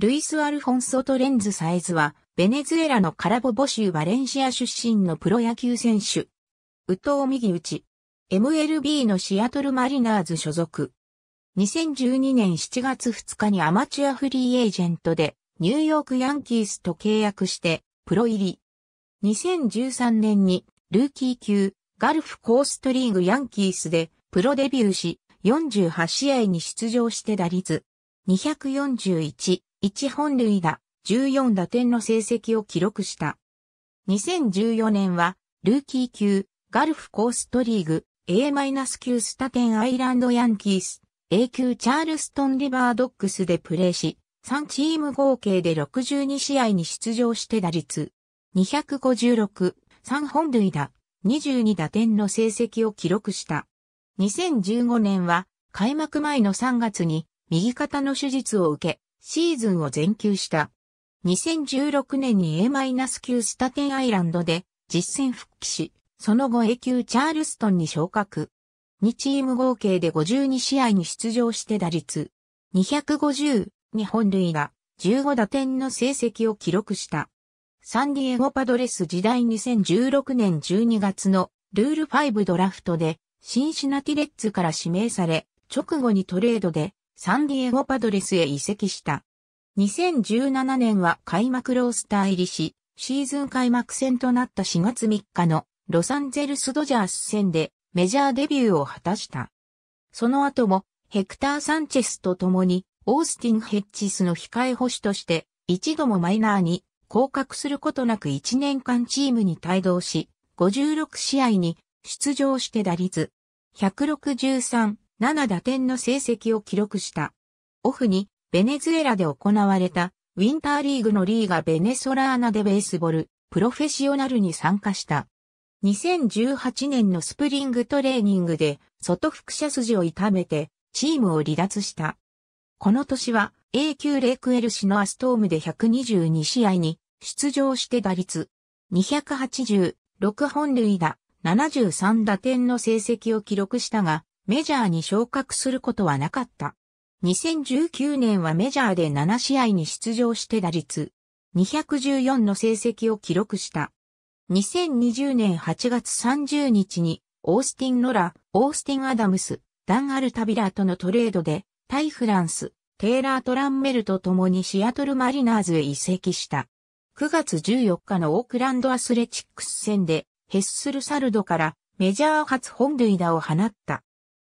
ルイス・アルフォンソ・トレンズ・サエズは、ベネズエラのカラボボ州バレンシア出身のプロ野球選手。ウトウ右打ち。MLB のシアトルマリナーズ所属。2012年7月2日にアマチュアフリーエージェントで、ニューヨークヤンキースと契約して、プロ入り。2013年に、ルーキー級、ガルフコーストリーグヤンキースで、プロデビューし、48試合に出場して打率、241、1本塁打、14打点の成績を記録した。2014年は、ルーキー級、ガルフコーストリーグ、A-9 スタテンアイランドヤンキース、A 級チャールストンリバードックスでプレーし、3チーム合計で62試合に出場して打率、256、3本塁打、22打点の成績を記録した。2015年は、開幕前の3月に右肩の手術を受け、シーズンを全休した。2016年に A-9 スタテンアイランドで実戦復帰し、その後 A 級チャールストンに昇格。2チーム合計で52試合に出場して打率250、日本類が15打点の成績を記録した。サンディエゴパドレス時代2016年12月のルール5ドラフトでシンシナティレッツから指名され、直後にトレードでサンディエゴパドレスへ移籍した。2017年は開幕ロースター入りし、シーズン開幕戦となった4月3日のロサンゼルスドジャース戦でメジャーデビューを果たした。その後もヘクター・サンチェスと共にオースティン・ヘッジスの控え捕手として一度もマイナーに降格することなく1年間チームに帯同し、56試合に出場して打率163、7打点の成績を記録した。オフに、ベネズエラで行われた、ウィンターリーグのリーガベネソラーナでベースボル、プロフェッショナルに参加した。2018年のスプリングトレーニングで、外腹射筋を痛めて、チームを離脱した。この年は、A 級レクエル氏のアストームで122試合に、出場して打率、286本塁打、73打点の成績を記録したが、メジャーに昇格することはなかった。2019年はメジャーで7試合に出場して打率214の成績を記録した。2020年8月30日にオースティン・ノラ、オースティン・アダムス、ダン・アルタビラーとのトレードでタイ・フランス、テイラー・トランメルと共にシアトル・マリナーズへ移籍した。9月14日のオークランド・アスレチックス戦でヘッスル・サルドからメジャー初本塁打を放った。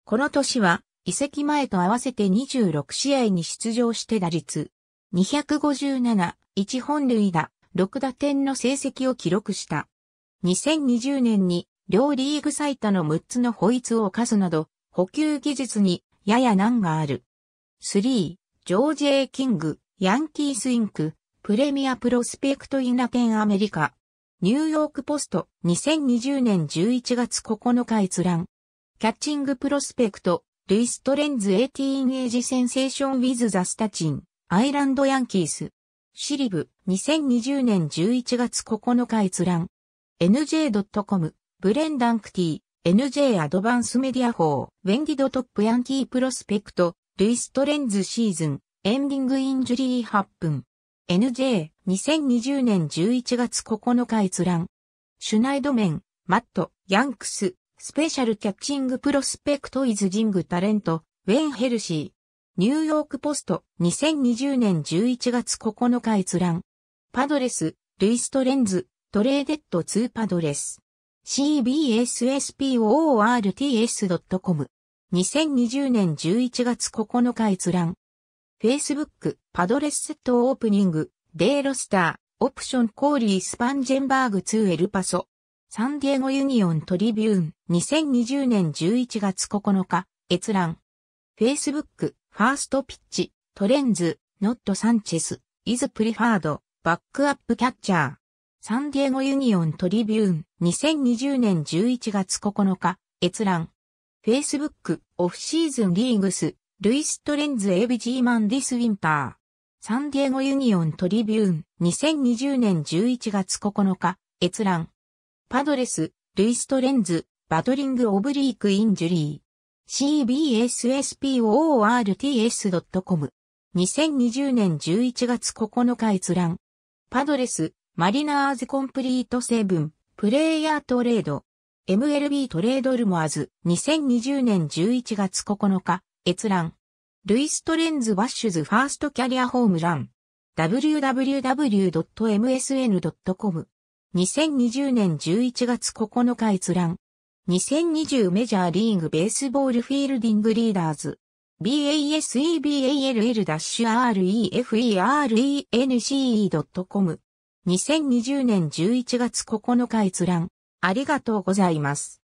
この年は、移籍前と合わせて26試合に出場して打率257、1本塁打、6打点の成績を記録した。2020年に両リーグ最多の6つの保ツを課すなど、補給技術にやや難がある。3、ジョージ・エイ・キング、ヤンキース・インク、プレミア・プロスペクト・イナテン・アメリカ。ニューヨークポスト2020年11月9日閲覧。キャッチングプロスペクト、ルイストレンズ18エイジセンセーションウィズザスタチン、アイランドヤンキース。シリブ、2020年11月9日閲覧。nj.com、ブレンダンクティ、NJ アドバンスメディア法、ウェンディドトップヤンキープロスペクト、ルイストレンズシーズン、エンディングインジュリー発分。NJ、2020年11月9日閲覧。シュナイドメン、マット、ヤンクス、スペシャルキャッチングプロスペクトイズジングタレント、ウェン・ヘルシー。ニューヨークポスト、2020年11月9日閲覧。パドレス、ルイストレンズ、トレーデッド2パドレス。cbsssports.com。2020年11月9日閲覧。Facebook、パドレスセットオープニング、デイロスター、オプションコーリースパンジェンバーグ2エルパソ。サンディエゴユニオントリビューン、2020年11月9日、閲覧。Facebook、ファーストピッチ、トレンズ、ノットサンチェス、イズプリファード、バックアップキャッチャー。サンディエゴユニオントリビューン、2020年11月9日、閲覧。Facebook、オフシーズンリーグス、ルイストレンズエビジーマンディスウィンター。サンディエゴユニオントリビューン、2020年11月9日、閲覧。パドレス、ルイストレンズ、バトリングオブリークインジュリー。c b s s p p o r t s c o m 2020年11月9日閲覧。パドレス、マリナーズコンプリートセブン、プレイヤートレード。MLB トレードルモアズ、2020年11月9日、閲覧。ルイストレンズバッシュズファーストキャリアホームラン。www.msn.com 2020年11月9日閲覧。2020メジャーリーグベースボールフィールディングリーダーズ。baseball-ref-erence.com。2020年11月9日閲覧。ありがとうございます。